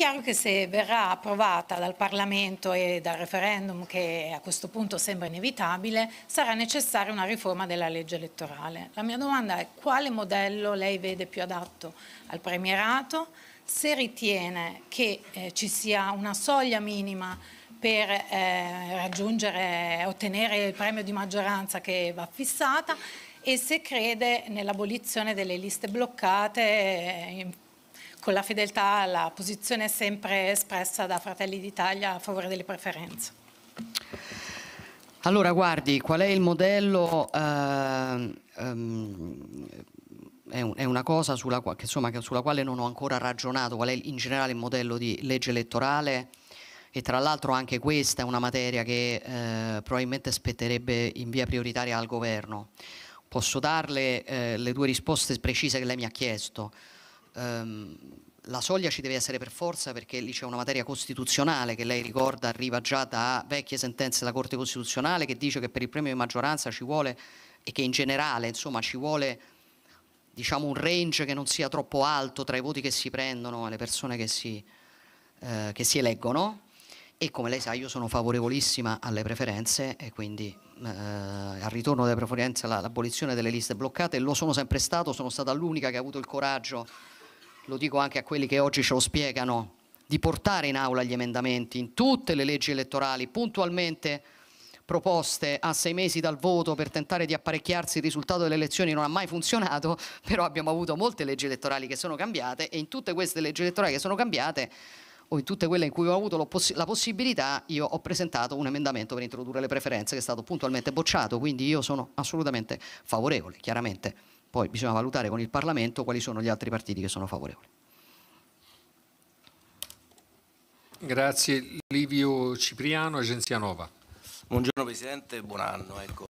chiaro che se verrà approvata dal Parlamento e dal referendum, che a questo punto sembra inevitabile, sarà necessaria una riforma della legge elettorale. La mia domanda è quale modello lei vede più adatto al premierato, se ritiene che eh, ci sia una soglia minima per eh, raggiungere, ottenere il premio di maggioranza che va fissata e se crede nell'abolizione delle liste bloccate eh, con la fedeltà alla posizione sempre espressa da Fratelli d'Italia a favore delle preferenze. Allora, guardi, qual è il modello? Eh, um, è, è, una cosa sulla, che, insomma, che, sulla, quale non ho ancora ragionato, qual è in generale il modello di legge elettorale e tra l'altro anche questa è una materia che eh, probabilmente spetterebbe in via prioritaria al governo. Posso darle eh, le due risposte precise che lei mi ha chiesto ehm, la soglia ci deve essere per forza perché lì c'è una materia costituzionale che lei ricorda arriva già da vecchie sentenze della Corte Costituzionale che dice che per il premio di maggioranza ci vuole e che in generale insomma ci vuole diciamo un range che non sia troppo alto tra i voti che si prendono e le persone che si, eh, che si eleggono e come lei sa io sono favorevolissima alle preferenze e quindi eh, al ritorno delle preferenze l'abolizione delle liste bloccate lo sono sempre stato, sono stata l'unica che ha avuto il coraggio lo dico anche a quelli che oggi ce lo spiegano, di portare in aula gli emendamenti in tutte le leggi elettorali, puntualmente proposte a sei mesi dal voto per tentare di apparecchiarsi il risultato delle elezioni non ha mai funzionato, però abbiamo avuto molte leggi elettorali che sono cambiate e in tutte queste leggi elettorali che sono cambiate o in tutte quelle in cui ho avuto la possibilità, io ho presentato un emendamento per introdurre le preferenze che è stato puntualmente bocciato, quindi io sono assolutamente favorevole, chiaramente. Poi bisogna valutare con il Parlamento quali sono gli altri partiti che sono favorevoli. Grazie Livio Cipriano, Agenzia Nova. Buongiorno Presidente, buon anno. Ecco.